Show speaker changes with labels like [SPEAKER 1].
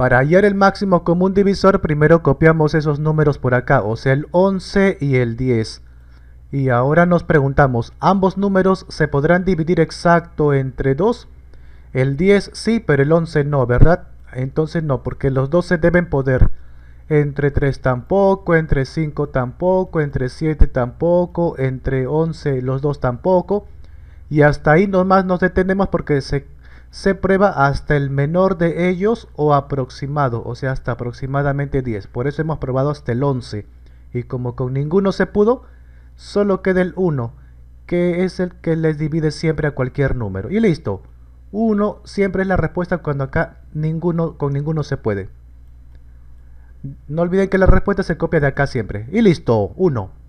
[SPEAKER 1] Para hallar el máximo común divisor, primero copiamos esos números por acá, o sea el 11 y el 10. Y ahora nos preguntamos, ¿ambos números se podrán dividir exacto entre 2? El 10 sí, pero el 11 no, ¿verdad? Entonces no, porque los dos se deben poder. Entre 3 tampoco, entre 5 tampoco, entre 7 tampoco, entre 11 los dos tampoco. Y hasta ahí nomás nos detenemos porque se se prueba hasta el menor de ellos o aproximado, o sea, hasta aproximadamente 10. Por eso hemos probado hasta el 11. Y como con ninguno se pudo, solo queda el 1, que es el que les divide siempre a cualquier número. Y listo. 1 siempre es la respuesta cuando acá ninguno, con ninguno se puede. No olviden que la respuesta se copia de acá siempre. Y listo, 1.